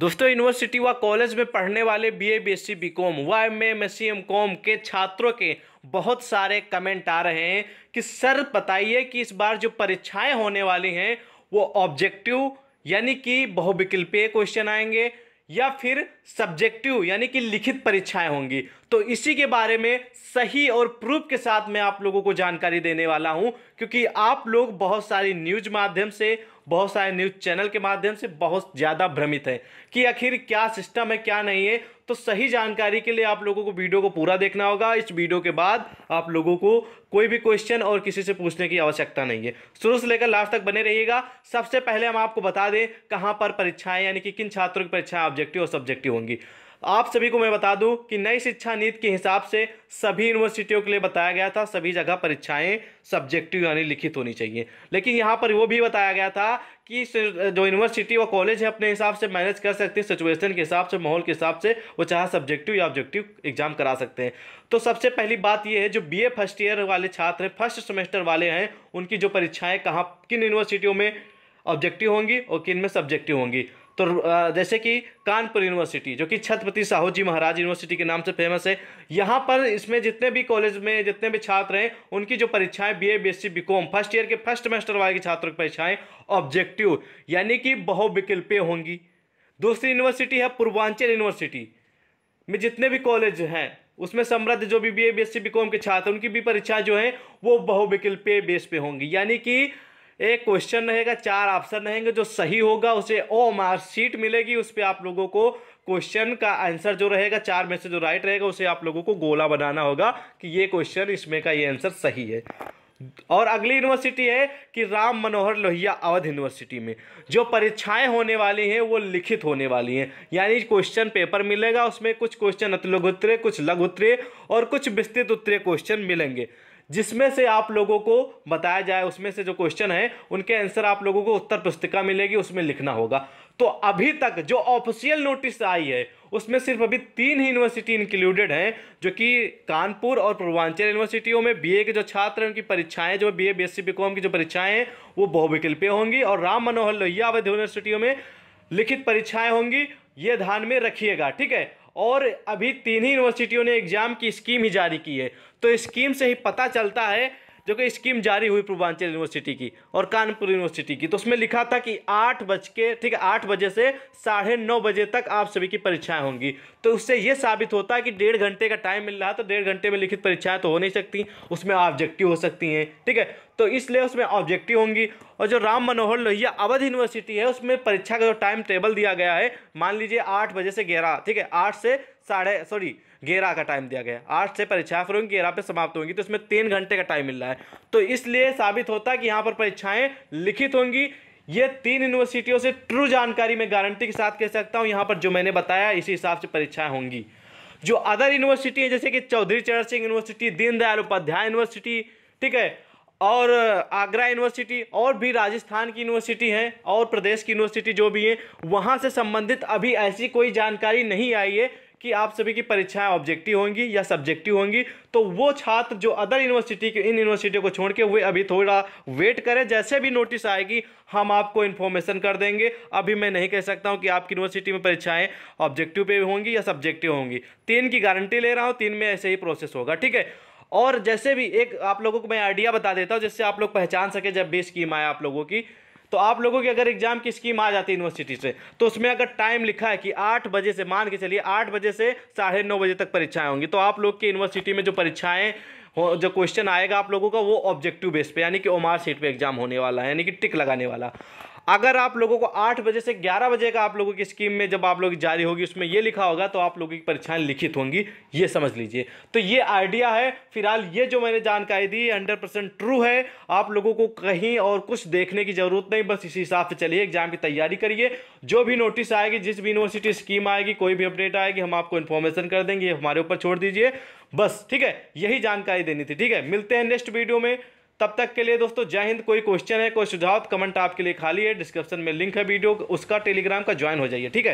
दोस्तों यूनिवर्सिटी व कॉलेज में पढ़ने वाले B A B S C B com व M M S C M com के छात्रों के बहुत सारे कमेंट आ रहे हैं कि सर बताइए कि इस बार जो परीक्षाएं होने वाली हैं वो ऑब्जेक्टिव यानी कि बहुविकल्पीय क्वेश्चन आएंगे या फिर सब्जेक्टिव यानी कि लिखित परीक्षाएं होंगी तो इसी के बारे में सही और प्रूफ के साथ मैं आप लोगों को जानकारी देने वाला हूं क्योंकि आप लोग बहुत सारी न्यूज माध्यम से बहुत सारे न्यूज़ चैनल के माध्यम से बहुत ज़्यादा भ्रमित है कि आखिर क्या सिस्टम है क्या नहीं है तो सही जानकारी के लिए आप लोगों को वीडियो को पूरा देखना होगा इस वीडियो के बाद आप लोगों को कोई भी क्वेश्चन और किसी से पूछने की आवश्यकता नहीं है शुरू से लेकर लास्ट तक बने रहिएगा सबसे पहले हम आपको बता दें कहाँ पर परीक्षाएं यानी कि किन छात्रों की परीक्षाएं ऑब्जेक्टिव और सब्जेक्टिव होंगी आप सभी को मैं बता दूं कि नई शिक्षा नीति के हिसाब से सभी यूनिवर्सिटियों के लिए बताया गया था सभी जगह परीक्षाएं सब्जेक्टिव यानी लिखित होनी चाहिए लेकिन यहाँ पर वो भी बताया गया था कि जो यूनिवर्सिटी व कॉलेज है अपने हिसाब से मैनेज कर सकते हैं सिचुएशन के हिसाब से माहौल के हिसाब से वो चाहे सब्जेक्टिव या ऑब्जेक्टिव एग्जाम करा सकते हैं तो सबसे पहली बात ये है जो बी फर्स्ट ईयर वाले छात्र हैं फर्स्ट सेमेस्टर वाले हैं उनकी जो परीक्षाएं कहाँ किन यूनिवर्सिटियों में ऑब्जेक्टिव होंगी और किन में सब्जेक्टिव होंगी तो जैसे कि कानपुर यूनिवर्सिटी जो कि छत्रपति साहू जी महाराज यूनिवर्सिटी के नाम से फेमस है यहाँ पर इसमें जितने भी कॉलेज में जितने भी छात्र हैं उनकी जो परीक्षाएं BA BSc BCom first year के फर्स्ट सेमेस्टर वाले के छात्रों की परीक्षाएं ऑब्जेक्टिव यानी कि बहुविकल्पीय होंगी दूसरी यूनिवर्सिटी है पूर्वांचल यूनिवर्सिटी में जितने भी कॉलेज हैं उसमें समृद्ध जो भी B A B S C B com के छात्र उनकी भी परीक्षाएं जो हैं वो बहुविकल्पीय बेस पे होंगी यानी कि एक क्वेश्चन रहेगा चार ऑप्शन रहेंगे जो सही होगा उसे ओ मार्क्स शीट मिलेगी उस पर आप लोगों को क्वेश्चन का आंसर जो रहेगा चार में से जो राइट रहेगा उसे आप लोगों को गोला बनाना होगा कि ये क्वेश्चन इसमें का ये आंसर सही है और अगली यूनिवर्सिटी है कि राम मनोहर लोहिया अवध यूनिवर्सिटी में जो परीक्षाएं होने वाली हैं वो लिखित होने वाली हैं यानी क्वेश्चन पेपर मिलेगा उसमें कुछ क्वेश्चन अतलग उत्तरे कुछ लघु उत्तरे और कुछ विस्तृत उत्तरे क्वेश्चन मिलेंगे जिसमें से आप लोगों को बताया जाए उसमें से जो क्वेश्चन है उनके आंसर आप लोगों को उत्तर पुस्तिका मिलेगी उसमें लिखना होगा तो अभी तक जो ऑफिशियल नोटिस आई है उसमें सिर्फ अभी तीन ही यूनिवर्सिटी इंक्लूडेड हैं जो कि कानपुर और पूर्वांचल यूनिवर्सिटियों में बीए के जो छात्र हैं उनकी परीक्षाएं जो बीए बीएससी बीकॉम की जो परीक्षाएं हैं वो बहुविकल्पीय होंगी और राम मनोहर लोहिया अवैध यूनिवर्सिटियों में लिखित परीक्षाएं होंगी ये ध्यान में रखिएगा ठीक है और अभी तीन ही यूनिवर्सिटियों ने एग्ज़ाम की स्कीम ही जारी की है तो स्कीम से ही पता चलता है जो कि स्कीम जारी हुई पूर्वांचल यूनिवर्सिटी की और कानपुर यूनिवर्सिटी की तो उसमें लिखा था कि आठ बज के ठीक है आठ बजे से साढ़े नौ बजे तक आप सभी की परीक्षाएं होंगी तो उससे ये साबित होता है कि डेढ़ घंटे का टाइम मिल रहा है तो डेढ़ घंटे में लिखित परीक्षाएं तो हो नहीं सकती उसमें ऑब्जेक्टिव हो सकती हैं ठीक है तो इसलिए उसमें ऑब्जेक्टिव होंगी और जो राम मनोहर लोहिया अवध यूनिवर्सिटी है उसमें परीक्षा का जो टाइम टेबल दिया गया है मान लीजिए आठ बजे से ग्यारह ठीक है आठ से साढ़े सॉरी गेरा का टाइम दिया गया आठ से परीक्षाएं फिर ग्यारह गेरा पे समाप्त होंगी तो इसमें तीन घंटे का टाइम मिल रहा है तो इसलिए साबित होता है कि यहाँ पर परीक्षाएं लिखित होंगी ये तीन यूनिवर्सिटियों से ट्रू जानकारी मैं गारंटी के साथ कह सकता हूँ यहाँ पर जो मैंने बताया इसी हिसाब से परीक्षाएं होंगी जो अदर यूनिवर्सिटी है जैसे कि चौधरी चरण सिंह यूनिवर्सिटी दीनदयाल उपाध्याय यूनिवर्सिटी ठीक है और आगरा यूनिवर्सिटी और भी राजस्थान की यूनिवर्सिटी हैं और प्रदेश की यूनिवर्सिटी जो भी हैं वहाँ से संबंधित अभी ऐसी कोई जानकारी नहीं आई है कि आप सभी की परीक्षाएं ऑब्जेक्टिव होंगी या सब्जेक्टिव होंगी तो वो छात्र जो अदर यूनिवर्सिटी के इन यूनिवर्सिटियों को छोड़ के वे अभी थोड़ा वेट करें जैसे भी नोटिस आएगी हम आपको इन्फॉर्मेशन कर देंगे अभी मैं नहीं कह सकता हूँ कि आपकी यूनिवर्सिटी में परीक्षाएं ऑब्जेक्टिव पे होंगी या सब्जेक्टिव होंगी तीन की गारंटी ले रहा हूँ तीन में ऐसे ही प्रोसेस होगा ठीक है और जैसे भी एक आप लोगों को मैं आइडिया बता देता हूँ जिससे आप लोग पहचान सके जब भी स्कीम आए आप लोगों की तो आप लोगों की अगर एग्जाम की स्कीम आ जाती है यूनिवर्सिटी से तो उसमें अगर टाइम लिखा है कि आठ बजे से मान के चलिए आठ बजे से साढ़े नौ बजे तक परीक्षाएं होंगी तो आप लोग की यूनिवर्सिटी में जो परीक्षाएं जो क्वेश्चन आएगा आप लोगों का वो ऑब्जेक्टिव बेस पे यानी कि ओमार सीट पे एग्जाम होने वाला है यानी कि टिक लगाने वाला अगर आप लोगों को आठ बजे से ग्यारह बजे का आप लोगों की स्कीम में जब आप लोग जारी होगी उसमें ये लिखा होगा तो आप लोगों की परीक्षाएं लिखित होंगी ये समझ लीजिए तो ये आइडिया है फिलहाल ये जो मैंने जानकारी दी हंड्रेड परसेंट ट्रू है आप लोगों को कहीं और कुछ देखने की जरूरत नहीं बस इसी हिसाब से चलिए एग्जाम की तैयारी करिए जो भी नोटिस आएगी जिस भी यूनिवर्सिटी स्कीम आएगी कोई भी अपडेट आएगी हम आपको इन्फॉर्मेशन कर देंगे हमारे ऊपर छोड़ दीजिए बस ठीक है यही जानकारी देनी थी ठीक है मिलते हैं नेक्स्ट वीडियो में तब तक के लिए दोस्तों जय हिंद कोई क्वेश्चन है कोई सुझाव कमेंट आपके लिए खाली है डिस्क्रिप्शन में लिंक है वीडियो उसका टेलीग्राम का ज्वाइन हो जाइए ठीक है